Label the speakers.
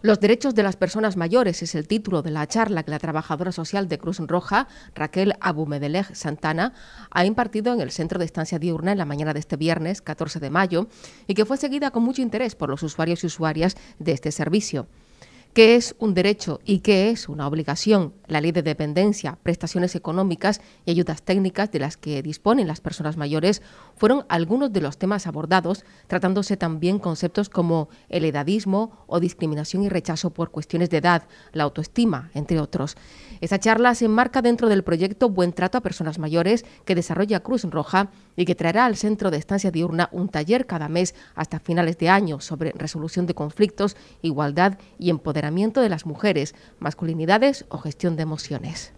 Speaker 1: Los derechos de las personas mayores es el título de la charla que la trabajadora social de Cruz Roja, Raquel Abumedelej Santana, ha impartido en el Centro de Estancia Diurna en la mañana de este viernes, 14 de mayo, y que fue seguida con mucho interés por los usuarios y usuarias de este servicio qué es un derecho y qué es una obligación, la ley de dependencia, prestaciones económicas y ayudas técnicas de las que disponen las personas mayores fueron algunos de los temas abordados, tratándose también conceptos como el edadismo o discriminación y rechazo por cuestiones de edad, la autoestima, entre otros. Esta charla se enmarca dentro del proyecto Buen Trato a Personas Mayores que desarrolla Cruz Roja y que traerá al centro de estancia diurna un taller cada mes hasta finales de año sobre resolución de conflictos, igualdad y empoderamiento de las mujeres, masculinidades o gestión de emociones.